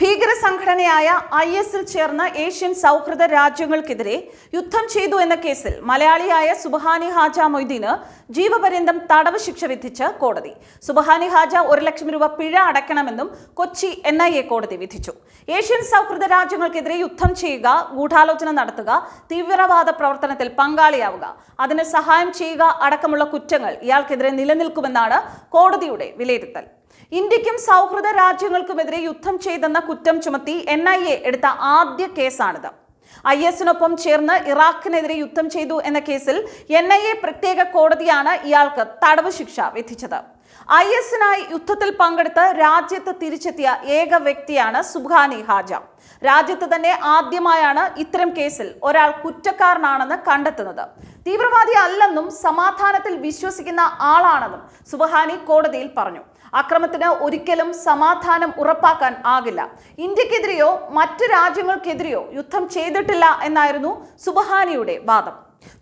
ഭീകര സംഘടനയായ ഐ എസിൽ ചേർന്ന ഏഷ്യൻ സൗഹൃദ രാജ്യങ്ങൾക്കെതിരെ യുദ്ധം ചെയ്തു എന്ന കേസിൽ മലയാളിയായ സുബഹാനി ഹാജ മൊയ്തീന് ജീവപര്യന്തം തടവ് ശിക്ഷ വിധിച്ച് കോടതി സുബഹാനി ഹാജ ഒരു ലക്ഷം രൂപ പിഴ അടയ്ക്കണമെന്നും കൊച്ചി എൻ ഐ എ കോടതി വിധിച്ചു ഏഷ്യൻ സൗഹൃദ രാജ്യങ്ങൾക്കെതിരെ യുദ്ധം ചെയ്യുക ഗൂഢാലോചന നടത്തുക തീവ്രവാദ പ്രവർത്തനത്തിൽ പങ്കാളിയാവുക അതിന് സഹായം ചെയ്യുക അടക്കമുള്ള കുറ്റങ്ങൾ ഇയാൾക്കെതിരെ നിലനിൽക്കുമെന്നാണ് കോടതിയുടെ വിലയിരുത്തൽ ഇന്ത്യക്കും സൗഹൃദ രാജ്യങ്ങൾക്കുമെതിരെ യുദ്ധം ചെയ്തെന്ന കുറ്റം ചുമത്തി എൻ ഐ എ എടുത്ത ആദ്യ കേസാണിത് ഐ എസിനൊപ്പം ചേർന്ന് ഇറാഖിനെതിരെ യുദ്ധം ചെയ്തു എന്ന കേസിൽ എൻ ഐ എ പ്രത്യേക കോടതിയാണ് ഇയാൾക്ക് തടവ് ശിക്ഷ വിധിച്ചത് ഐ എസിനായി യുദ്ധത്തിൽ പങ്കെടുത്ത് രാജ്യത്ത് തിരിച്ചെത്തിയ ഏക വ്യക്തിയാണ് സുഖാനി ഹാജ രാജ്യത്ത് തന്നെ ആദ്യമായാണ് ഇത്തരം കേസിൽ ഒരാൾ കുറ്റക്കാരനാണെന്ന് കണ്ടെത്തുന്നത് തീവ്രവാദി അല്ലെന്നും സമാധാനത്തിൽ വിശ്വസിക്കുന്ന ആളാണെന്നും സുബഹാനി കോടതിയിൽ പറഞ്ഞു അക്രമത്തിന് ഒരിക്കലും സമാധാനം ഉറപ്പാക്കാൻ ആകില്ല ഇന്ത്യക്കെതിരെയോ മറ്റു രാജ്യങ്ങൾക്കെതിരെയോ യുദ്ധം ചെയ്തിട്ടില്ല എന്നായിരുന്നു സുബഹാനിയുടെ വാദം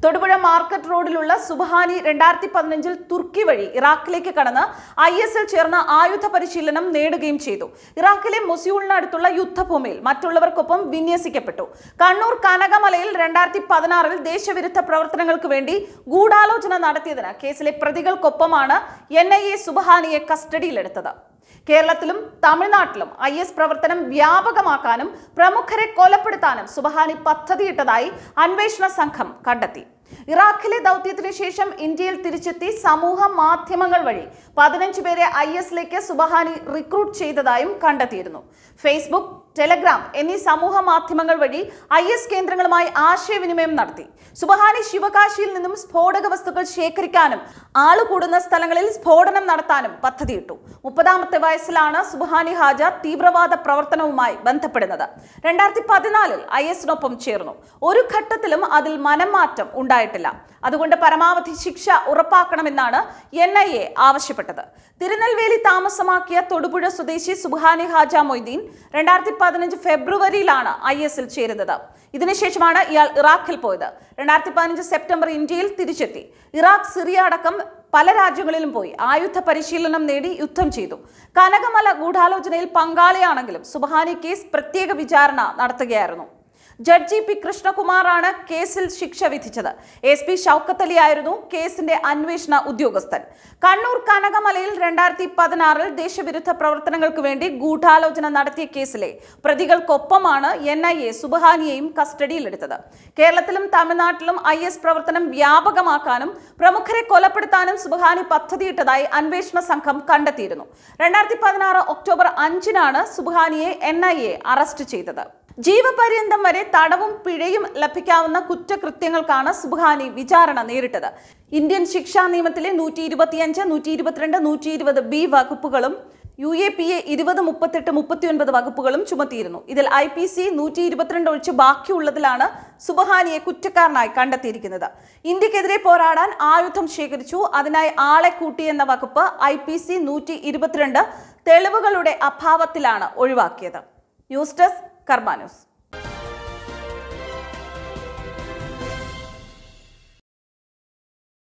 തൊടുപുഴ മാർക്കറ്റ് റോഡിലുള്ള സുബഹാനി രണ്ടായിരത്തി പതിനഞ്ചിൽ തുർക്കി വഴി ഇറാഖിലേക്ക് കടന്ന് ഐ എസ് എൽ ചേർന്ന ആയുധ പരിശീലനം നേടുകയും ചെയ്തു ഇറാഖിലെ മൊസ്യൂളിനടുത്തുള്ള യുദ്ധഭൂമിയിൽ മറ്റുള്ളവർക്കൊപ്പം വിന്യസിക്കപ്പെട്ടു കണ്ണൂർ കനകമലയിൽ രണ്ടായിരത്തി പതിനാറിൽ ദേശവിരുദ്ധ പ്രവർത്തനങ്ങൾക്ക് വേണ്ടി ഗൂഢാലോചന നടത്തിയതിന് കേസിലെ പ്രതികൾക്കൊപ്പമാണ് എൻ ഐ എ സുബഹാനിയെ കസ്റ്റഡിയിലെടുത്തത് കേരളത്തിലും തമിഴ്നാട്ടിലും ഐ എസ് പ്രവർത്തനം വ്യാപകമാക്കാനും പ്രമുഖരെ കൊലപ്പെടുത്താനും സുബഹാനി പദ്ധതിയിട്ടതായി അന്വേഷണ സംഘം കണ്ടെത്തി ഇറാഖിലെ ദൗത്യത്തിന് ശേഷം ഇന്ത്യയിൽ തിരിച്ചെത്തി സമൂഹ മാധ്യമങ്ങൾ വഴി പതിനഞ്ച് പേരെ ഐ എസിലേക്ക് സുബഹാനി റിക്രൂട്ട് ചെയ്തതായും കണ്ടെത്തിയിരുന്നു ഫേസ്ബുക്ക് ടെലഗ്രാം എന്നീ സമൂഹ മാധ്യമങ്ങൾ വഴി ഐ എസ് കേന്ദ്രങ്ങളുമായി ആശയവിനിമയം നടത്തി സുബഹാനി ശിവകാശിയിൽ നിന്നും സ്ഫോടക വസ്തുക്കൾ ശേഖരിക്കാനും ആളുകൂടുന്ന സ്ഥലങ്ങളിൽ സ്ഫോടനം നടത്താനും പദ്ധതിയിട്ടു മുപ്പതാമത്തെ വയസ്സിലാണ് സുബഹാനി ഹാജ തീവ്രവാദ പ്രവർത്തനവുമായി ബന്ധപ്പെടുന്നത് രണ്ടായിരത്തി പതിനാലിൽ ഐ എസിനൊപ്പം ചേർന്നു ഒരു ഘട്ടത്തിലും അതിൽ മനംമാറ്റം ഉണ്ടായി ഉണ്ടായിട്ടില്ല അതുകൊണ്ട് പരമാവധി ശിക്ഷ ഉറപ്പാക്കണമെന്നാണ് എൻ ഐ എ ആവശ്യപ്പെട്ടത് തിരുനെൽവേലി താമസമാക്കിയ തൊടുപുഴ സ്വദേശി സുബാനി ഹാജ മൊയ്തീൻ രണ്ടായിരത്തി പതിനഞ്ച് ഫെബ്രുവരിയിലാണ് ഐ എസിൽ ചേരുന്നത് ഇതിനുശേഷമാണ് ഇയാൾ ഇറാഖിൽ പോയത് രണ്ടായിരത്തി പതിനഞ്ച് സെപ്റ്റംബർ ഇന്ത്യയിൽ തിരിച്ചെത്തി ഇറാഖ് സിറിയ അടക്കം പല രാജ്യങ്ങളിലും പോയി ആയുധ പരിശീലനം നേടി യുദ്ധം ചെയ്തു കനകമല ഗൂഢാലോചനയിൽ പങ്കാളിയാണെങ്കിലും സുബഹാനി കേസ് പ്രത്യേക വിചാരണ നടത്തുകയായിരുന്നു ജഡ്ജി പി കൃഷ്ണകുമാറാണ് കേസിൽ ശിക്ഷ വിധിച്ചത് എസ് പി ഷൌക്കത്ത് അലി ആയിരുന്നു കേസിന്റെ അന്വേഷണ ഉദ്യോഗസ്ഥൻ കണ്ണൂർ കനകമലയിൽ രണ്ടായിരത്തി പതിനാറിൽ ദേശവിരുദ്ധ പ്രവർത്തനങ്ങൾക്ക് വേണ്ടി ഗൂഢാലോചന നടത്തിയ കേസിലെ പ്രതികൾക്കൊപ്പമാണ് എൻ ഐ എ സുബഹാനിയെയും കസ്റ്റഡിയിലെടുത്തത് കേരളത്തിലും തമിഴ്നാട്ടിലും ഐ എസ് പ്രവർത്തനം വ്യാപകമാക്കാനും പ്രമുഖരെ കൊലപ്പെടുത്താനും സുബഹാനി പദ്ധതിയിട്ടതായി അന്വേഷണ സംഘം കണ്ടെത്തിയിരുന്നു രണ്ടായിരത്തി പതിനാറ് ഒക്ടോബർ അഞ്ചിനാണ് സുബഹാനിയെ എൻ ഐ എ അറസ്റ്റ് ചെയ്തത് ജീവപര്യന്തം വരെ തടവും പിഴയും ലഭിക്കാവുന്ന കുറ്റകൃത്യങ്ങൾക്കാണ് സുബ്ഹാനി വിചാരണ നേരിട്ടത് ഇന്ത്യൻ ശിക്ഷാ നിയമത്തിലെ നൂറ്റി ഇരുപത്തിയഞ്ച് നൂറ്റി ഇരുപത്തിരണ്ട് നൂറ്റി ഇരുപത് ബി വകുപ്പുകളും യു എ പി എ ഇരുപത് മുപ്പത്തെട്ട് മുപ്പത്തിയൊൻപത് വകുപ്പുകളും ചുമത്തിയിരുന്നു ഇതിൽ ഐ പി സി നൂറ്റി ഇരുപത്തിരണ്ട് ഒഴിച്ച് ബാക്കിയുള്ളതിലാണ് സുബഹാനിയെ കുറ്റക്കാരനായി കണ്ടെത്തിയിരിക്കുന്നത് ഇന്ത്യക്കെതിരെ പോരാടാൻ ആയുധം ശേഖരിച്ചു അതിനായി ആളെ കൂട്ടിയെന്ന വകുപ്പ് ഐ പി സി നൂറ്റി ഇരുപത്തിരണ്ട് തെളിവുകളുടെ അഭാവത്തിലാണ് ഒഴിവാക്കിയത് ന്യൂസ് ഡെസ്ക് കർമാനൂസ്